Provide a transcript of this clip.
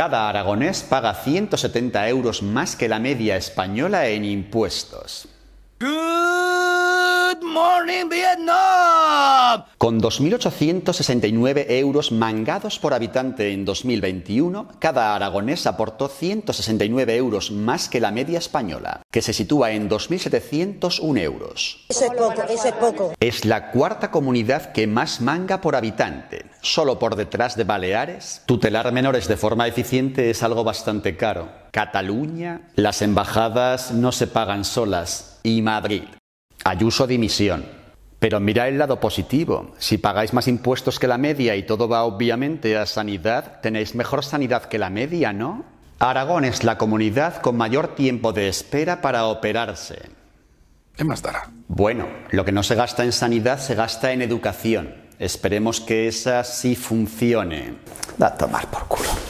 Cada aragonés paga 170 euros más que la media española en impuestos. Con 2.869 euros mangados por habitante en 2021, cada aragonés aportó 169 euros más que la media española, que se sitúa en 2.701 euros. es poco, es poco. Es la cuarta comunidad que más manga por habitante, solo por detrás de Baleares. Tutelar menores de forma eficiente es algo bastante caro. Cataluña, las embajadas no se pagan solas. Y Madrid. Ayuso dimisión. Pero mirad el lado positivo. Si pagáis más impuestos que la media y todo va obviamente a sanidad, tenéis mejor sanidad que la media, ¿no? Aragón es la comunidad con mayor tiempo de espera para operarse. ¿Qué más dará? Bueno, lo que no se gasta en sanidad se gasta en educación. Esperemos que esa sí funcione. Da a tomar por culo.